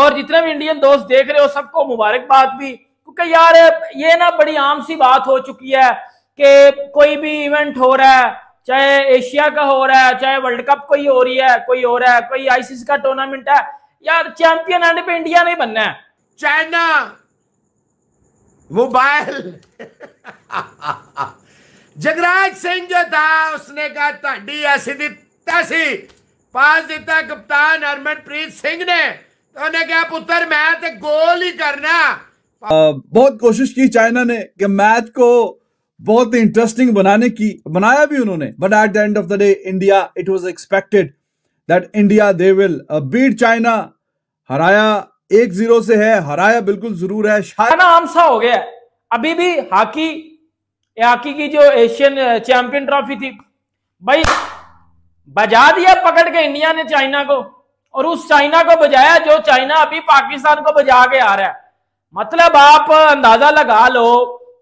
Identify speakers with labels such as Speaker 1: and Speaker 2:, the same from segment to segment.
Speaker 1: और जितने भी इंडियन दोस्त देख रहे हो सबको मुबारकबाद भी क्योंकि यार ये ना बड़ी आम सी बात हो चुकी है कि कोई भी इवेंट हो रहा है चाहे एशिया का हो रहा है चाहे वर्ल्ड कप कोई हो रही है कोई हो रहा है कोई आईसीसी का टूर्नामेंट है यार चैंपियन
Speaker 2: आने पे इंडिया नहीं बनना है चाइना मोबाइल जगराज सिंह जो था उसने कहा डी ऐसी पास दिता कप्तान हरमनप्रीत सिंह ने ਉਹਨੇ ਕਿਹਾ ਪੁੱਤਰ ਮੈਂ ਤੇ ਗੋਲ ਹੀ
Speaker 3: बहुत कोशिश की चाइना ने कि मैच को बहुत इंटरेस्टिंग बनाने की बनाया भी उन्होंने but at the end of the day India it was expected that India they will beat China हराया एक जीरो से है हराया बिल्कुल जरूर है शायद
Speaker 1: आम सा हो गया अभी भी हॉकी हॉकी की जो एशियन uh, चैंपियन ट्रॉफी थी भाई बजा दिया पकड़ के इंडिया ने चाइना को और उस चाइना को बजाया जो चाइना अभी पाकिस्तान को बजा के आ रहा है मतलब आप अंदाजा लगा लो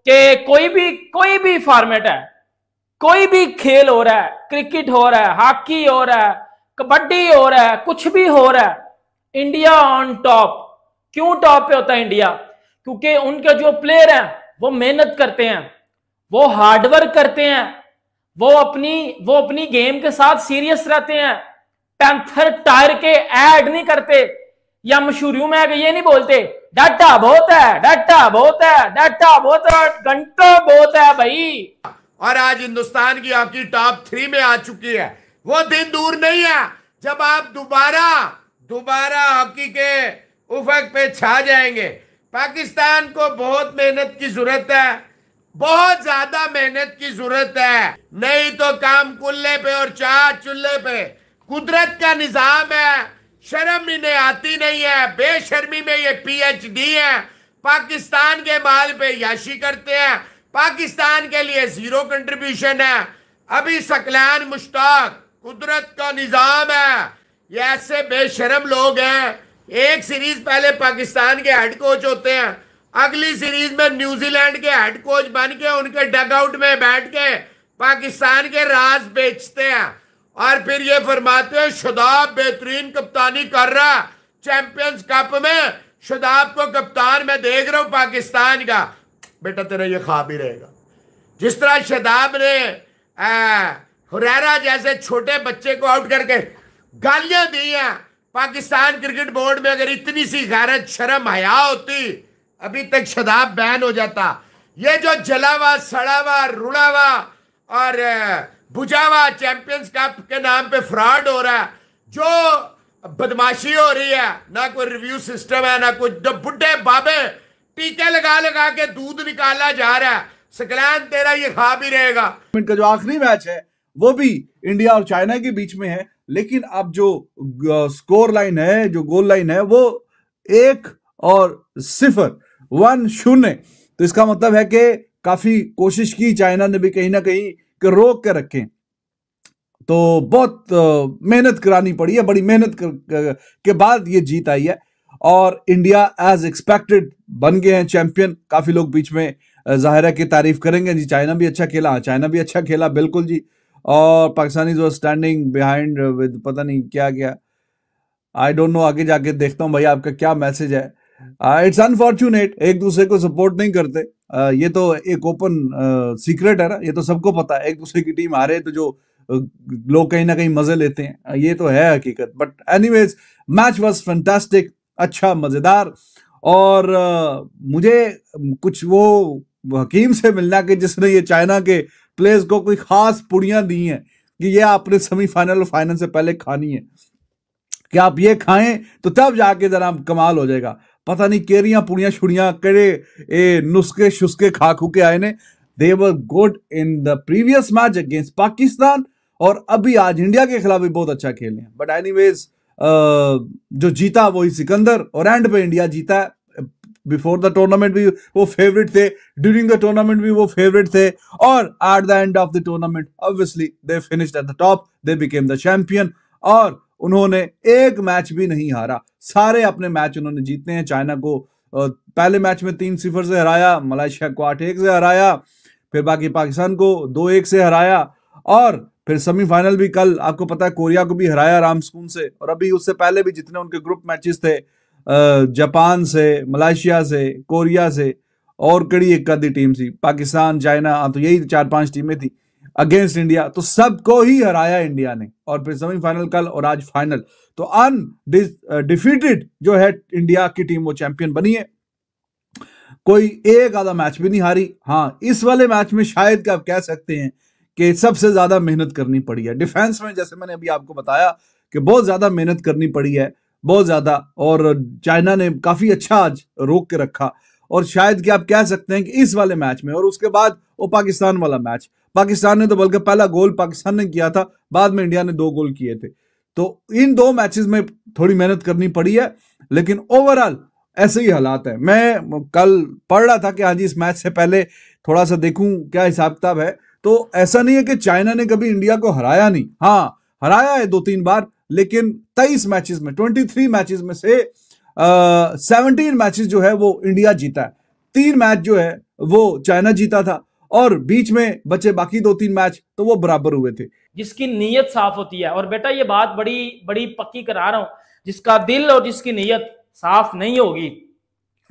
Speaker 1: कि कोई भी कोई भी फॉर्मेट है कोई भी खेल हो रहा है क्रिकेट हो रहा है हॉकी हो रहा है कबड्डी हो रहा है कुछ भी हो रहा है इंडिया ऑन टॉप क्यों टॉप पे होता है इंडिया क्योंकि उनके जो प्लेयर हैं वो मेहनत करते हैं वो हार्डवर्क करते हैं वो अपनी वो अपनी गेम के साथ सीरियस रहते हैं पैंथर टायर के ऐड नहीं करते या
Speaker 2: मशहूरियों में आगे ये नहीं बोलते डाटा बहुत है डाटा बहुत है डाटा बहुत है घंटा बहुत है भाई और आज हिंदुस्तान की हॉकी टॉप थ्री में आ चुकी है वो दिन दूर नहीं है जब आप दोबारा दोबारा हॉकी के उफक पे छा जाएंगे पाकिस्तान को बहुत मेहनत की जरूरत है बहुत ज्यादा मेहनत की जरूरत है नहीं तो काम कुल्ले पे और चार चूल्हे पे कुदरत का निजाम है शर्म इन्हें आती नहीं है बेशर्मी में ये पीएचडी है पाकिस्तान के माल पे याशी करते हैं पाकिस्तान के लिए जीरो कंट्रीब्यूशन है अभी सकलान मुश्ताक कुदरत का निज़ाम है ये ऐसे बेशरम लोग हैं एक सीरीज पहले पाकिस्तान के हेड कोच होते हैं अगली सीरीज में न्यूजीलैंड के हेड कोच बन के उनके डगआउट में बैठ के पाकिस्तान के राज बेचते हैं और फिर ये फरमाते हैं शुदाब बेहतरीन कप्तानी कर रहा चैंपियंस कप में शुदाब को कप्तान मैं देख रहा हूँ पाकिस्तान का बेटा तेरा ये ख्वाब ही रहेगा जिस तरह शदाब ने हुरैरा जैसे छोटे बच्चे को आउट करके गालियां दी हैं पाकिस्तान क्रिकेट बोर्ड में अगर इतनी सी गैरत शर्म हया होती अभी तक शदाब बैन हो जाता ये जो जलावा सड़ावा रुड़ावा और भुजावा चैंपियंस कप के नाम पे फ्रॉड हो रहा है जो बदमाशी हो रही है ना कोई रिव्यू सिस्टम है ना कोई बुढ़े बाबे टीके लगा लगा के दूध निकाला जा रहा है सकलैन तेरा ये खा भी रहेगा
Speaker 3: का जो आखिरी मैच है वो भी इंडिया और चाइना के बीच में है लेकिन अब जो स्कोर लाइन है जो गोल लाइन है वो एक और सिफर वन शून्य तो इसका मतलब है कि काफी कोशिश की चाइना ने भी कहीं ना कहीं रोक कर रखें तो बहुत मेहनत करानी पड़ी है बड़ी मेहनत के बाद ये जीत आई है और इंडिया एज एक्सपेक्टेड बन गए हैं चैंपियन काफी लोग बीच में जाहिर की तारीफ करेंगे जी चाइना भी अच्छा खेला हाँ, चाइना भी अच्छा खेला बिल्कुल जी और पाकिस्तानी जो स्टैंडिंग बिहाइंड विद पता नहीं क्या क्या आई डोंट नो आगे जाके देखता हूँ भाई आपका क्या मैसेज है इट्स uh, अनफॉर्चुनेट एक दूसरे को सपोर्ट नहीं करते ये तो एक ओपन सीक्रेट है ना ये तो सबको पता है एक दूसरे की टीम हारे तो जो लोग कहीं ना कहीं मजे लेते हैं ये तो है हकीकत but anyways match was fantastic अच्छा मजेदार और मुझे कुछ वो हकीम से मिलना कि जिसने ये चाइना के प्लेयर्स को कोई खास पुड़ियां दी हैं कि ये आपने सेमीफाइनल और फाइनल से पहले खानी है कि आप ये खाएं तो तब जाके जरा कमाल हो जाएगा पता नहीं ਕਿਹੜੀਆਂ ਪੁੜੀਆਂ ਛੁੜੀਆਂ ਕਿਹੜੇ ਇਹ ਨੁਸਖੇ शुस्के खा ਖੂ ਕੇ ਆਏ ਨੇ they were good in the previous match against Pakistan और अभी आज इंडिया के खिलाफ भी बहुत अच्छा खेल रहे हैं बट एनीवेज जो जीता वही सिकंदर और एंड पे इंडिया जीता है बिफोर द टूर्नामेंट भी वो फेवरेट थे ड्यूरिंग द टूर्नामेंट भी वो फेवरेट थे और at the end of the tournament obviously they finished at the top they became the champion और उन्होंने एक मैच भी नहीं हारा सारे अपने मैच उन्होंने जीते हैं चाइना को पहले मैच में तीन सिफर से हराया मलेशिया को आठ एक से हराया फिर बाकी पाकिस्तान को दो एक से हराया और फिर सेमीफाइनल भी कल आपको पता है कोरिया को भी हराया राम सुकून से और अभी उससे पहले भी जितने उनके ग्रुप मैचेस थे जापान से मलेशिया से कोरिया से और कड़ी एक कदी टीम थी पाकिस्तान चाइना हाँ, तो यही चार पांच टीमें थी अगेंस्ट इंडिया तो सबको ही हराया इंडिया ने और फिर सेमीफाइनल कल और आज फाइनल तो अन डिफीटेड जो है इंडिया की टीम वो चैंपियन बनी है कोई एक आधा मैच भी नहीं हारी हाँ इस वाले मैच में शायद आप कह सकते हैं कि सबसे ज्यादा मेहनत करनी पड़ी है डिफेंस में जैसे मैंने अभी आपको बताया कि बहुत ज्यादा मेहनत करनी पड़ी है बहुत ज्यादा और चाइना ने काफी अच्छा आज रोक के रखा और शायद कि आप कह सकते हैं कि इस वाले मैच में और उसके बाद वो पाकिस्तान वाला मैच पाकिस्तान ने तो बल्कि पहला गोल पाकिस्तान ने किया था बाद में इंडिया ने दो गोल किए थे तो इन दो मैचेस में थोड़ी मेहनत करनी पड़ी है लेकिन ओवरऑल ऐसे ही हालात है मैं कल पढ़ रहा था कि हाँ जी इस मैच से पहले थोड़ा सा देखूं क्या हिसाब किताब है तो ऐसा नहीं है कि चाइना ने कभी इंडिया को हराया नहीं हाँ हराया है दो तीन बार लेकिन तेईस मैचेस में ट्वेंटी थ्री मैचेस में से सेवनटीन मैचेस जो है वो इंडिया जीता है तीन मैच जो है वो चाइना जीता था और बीच में बचे बाकी दो तीन मैच तो वो बराबर हुए थे
Speaker 1: जिसकी नीयत साफ होती है और बेटा ये बात बड़ी बड़ी पक्की करा रहा हूं जिसका दिल और जिसकी नीयत साफ नहीं होगी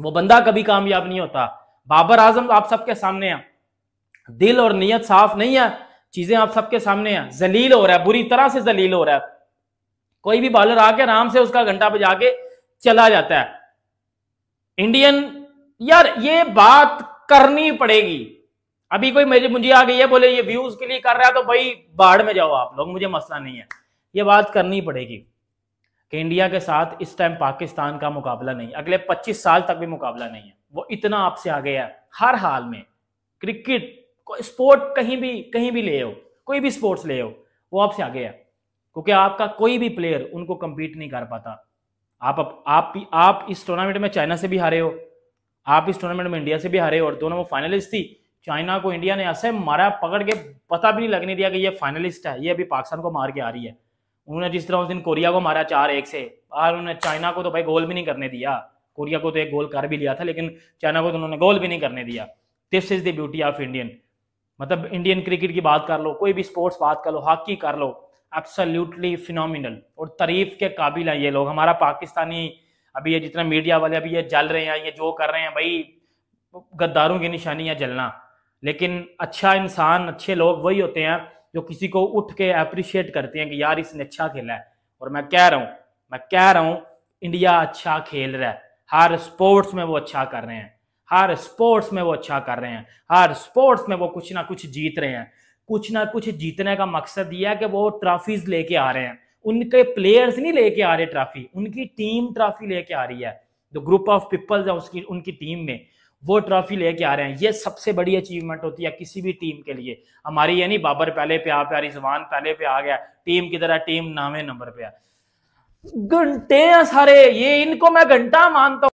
Speaker 1: वो बंदा कभी कामयाब नहीं होता बाबर आजम आप सबके सामने है दिल और नीयत साफ नहीं है चीजें आप सबके सामने है जलील हो रहा है बुरी तरह से जलील हो रहा है कोई भी बॉलर आके आराम से उसका घंटा बजा के चला जाता है इंडियन यार ये बात करनी पड़ेगी अभी कोई मेरी मुझे आ गई है बोले ये व्यूज के लिए कर रहा है तो भाई बाढ़ में जाओ आप लोग मुझे मसला नहीं है ये बात करनी पड़ेगी कि इंडिया के साथ इस टाइम पाकिस्तान का मुकाबला नहीं अगले 25 साल तक भी मुकाबला नहीं है वो इतना आपसे आ गया है हर हाल में क्रिकेट स्पोर्ट कहीं भी कहीं भी ले हो कोई भी स्पोर्ट्स ले हो वो आपसे आ गया है क्योंकि आपका कोई भी प्लेयर उनको कम्पीट नहीं कर पाता आप आप, आप, आप इस टूर्नामेंट में चाइना से भी हारे हो आप इस टूर्नामेंट में इंडिया से भी हारे हो और दोनों वो फाइनलिस्ट थी चाइना को इंडिया ने ऐसे मारा पकड़ के पता भी नहीं लगने दिया कि ये फाइनलिस्ट है ये अभी पाकिस्तान को मार के आ रही है उन्होंने जिस तरह उस दिन कोरिया को मारा चार एक से और उन्होंने चाइना को तो भाई गोल भी नहीं करने दिया कोरिया को तो एक गोल कर भी लिया था लेकिन चाइना को तो उन्होंने गोल भी नहीं करने दिया this is the beauty of Indian मतलब इंडियन क्रिकेट की बात कर लो कोई भी स्पोर्ट्स बात कर लो हॉकी कर लो एब्सोल्युटली फिनोमिनल और तारीफ के काबिल हैं ये लोग हमारा पाकिस्तानी अभी ये जितना मीडिया वाले अभी ये जल रहे हैं ये जो कर रहे हैं भाई गद्दारों की निशानी जलना लेकिन अच्छा इंसान अच्छे लोग वही होते हैं जो किसी को उठ के अप्रिशिएट करते हैं कि यार इसने अच्छा खेला है और मैं कह रहा हूँ मैं कह रहा हूँ इंडिया अच्छा खेल रहा है हर स्पोर्ट्स में वो अच्छा कर रहे हैं हर स्पोर्ट्स में वो अच्छा कर रहे हैं हर स्पोर्ट्स में वो कुछ ना कुछ जीत रहे हैं कुछ ना कुछ जीतने का मकसद ये है कि वो ट्रॉफीज लेके आ रहे हैं उनके प्लेयर्स नहीं लेके आ रहे ट्रॉफी उनकी टीम ट्रॉफी लेके आ रही है जो ग्रुप ऑफ पीपल्स है उसकी उनकी टीम में वो ट्रॉफी लेके आ रहे हैं ये सबसे बड़ी अचीवमेंट होती है किसी भी टीम के लिए हमारी यानी बाबर पहले पे आ प्यारी जबान पहले पे आ गया टीम की तरह टीम नावे नंबर पे आ
Speaker 3: घंटे हैं सारे ये इनको मैं घंटा मानता हूं